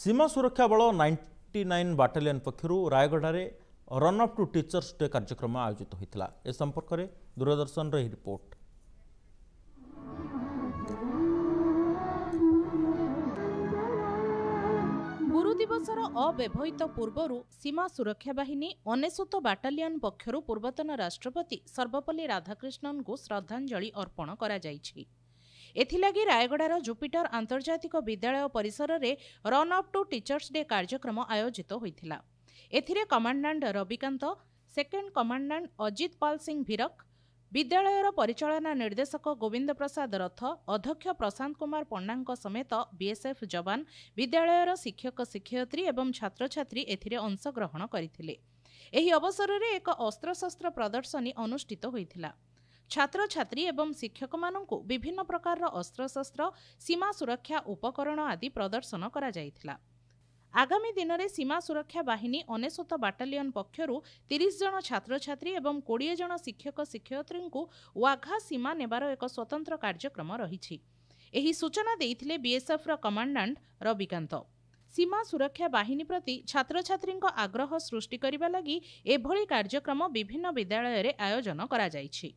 ସୀମା ସୁରକ୍ଷା ବଳ ninety nine battalion ପକ୍ଷରୁ ରାୟଗଡ଼ାରେ run of to teachers day କାର୍ଯ୍ୟକ୍ରମ ଆୟୋଜିତ ହୋଇଥିଲା ଏ ସମ୍ପର୍କରେ ଦୂରଦର୍ଶନର ଏହି ରିପୋର୍ଟ ଗୁରୁଦିବସର ଅବ୍ୟବହୃତ ପୂର୍ବରୁ ସୀମା ସୁରକ୍ଷା ବାହିନୀ ଅନେଶତ ବାଟାଲିୟନ୍ ପକ୍ଷରୁ ପୂର୍ବତନ ରାଷ୍ଟ୍ରପତି ସର୍ବପଲ୍ଲୀ ରାଧାକ୍ରିଷ୍ଣନଙ୍କୁ ଶ୍ରଦ୍ଧାଞ୍ଜଳି ଅର୍ପଣ କରାଯାଇଛି ଏଥିଲାଗି ରାୟଗଡ଼ାର ଜୁପିଟର ଆନ୍ତର୍ଜାତିକ ବିଦ୍ୟାଳୟ ପରିସରରେ run up to teachers day କାର୍ଯ୍ୟକ୍ରମ ଆୟୋଜିତ ହୋଇଥିଲା ଏଥିରେ commandant Ravikant second commandant Ajit Pal Singh Virk ବିଦ୍ୟାଳୟର ପରିଚାଳନା ନିର୍ଦ୍ଦେଶକ ଗୋବିନ୍ଦ ପ୍ରସାଦ ରଥ ଅଧ୍ୟକ୍ଷ ପ୍ରଶାନ୍ତ କୁମାର ପଣ୍ଡାଙ୍କ ସମେତ ବିଏସ୍ଏଫ୍ ଯବାନ ବିଦ୍ୟାଳୟର ଶିକ୍ଷକ ଶିକ୍ଷୟିତ୍ରୀ ଏବଂ ଛାତ୍ରଛାତ୍ରୀ ଏଥିରେ ଅଂଶଗ୍ରହଣ କରିଥିଲେ ଏହି ଅବସରରେ ଏକ ଅସ୍ତ୍ରଶସ୍ତ୍ର ପ୍ରଦର୍ଶନୀ ଅନୁଷ୍ଠିତ ହୋଇଥିଲା ଛାତ୍ରଛାତ୍ରୀ ଏବଂ ଶିକ୍ଷକମାନଙ୍କୁ ବିଭିନ୍ନ ପ୍ରକାରର ଅସ୍ତ୍ରଶସ୍ତ୍ର ସୀମା ସୁରକ୍ଷା ଉପକରଣ ଆଦି ପ୍ରଦର୍ଶନ କରାଯାଇଥିଲା ଆଗାମୀ ଦିନରେ ସୀମା ସୁରକ୍ଷା ବାହିନୀ ଅନେଶତ ବାଟାଲିୟନ ପକ୍ଷରୁ ତିରିଶ ଜଣ ଛାତ୍ରଛାତ୍ରୀ ଏବଂ କୋଡ଼ିଏ ଜଣ ଶିକ୍ଷକ ଶିକ୍ଷୟତ୍ରୀଙ୍କୁ ୱାଘା ସୀମା ନେବାର ଏକ ସ୍ୱତନ୍ତ୍ର କାର୍ଯ୍ୟକ୍ରମ ରହିଛି ଏହି ସୂଚନା ଦେଇଥିଲେ ବିଏସ୍ଏଫ୍ର କମାଣ୍ଡାଣ୍ଟ ରବିକାନ୍ତ ସୀମା ସୁରକ୍ଷା ବାହିନୀ ପ୍ରତି ଛାତ୍ରଛାତ୍ରୀଙ୍କ ଆଗ୍ରହ ସୃଷ୍ଟି କରିବା ଲାଗି ଏଭଳି କାର୍ଯ୍ୟକ୍ରମ ବିଭିନ୍ନ ବିଦ୍ୟାଳୟରେ ଆୟୋଜନ କରାଯାଇଛି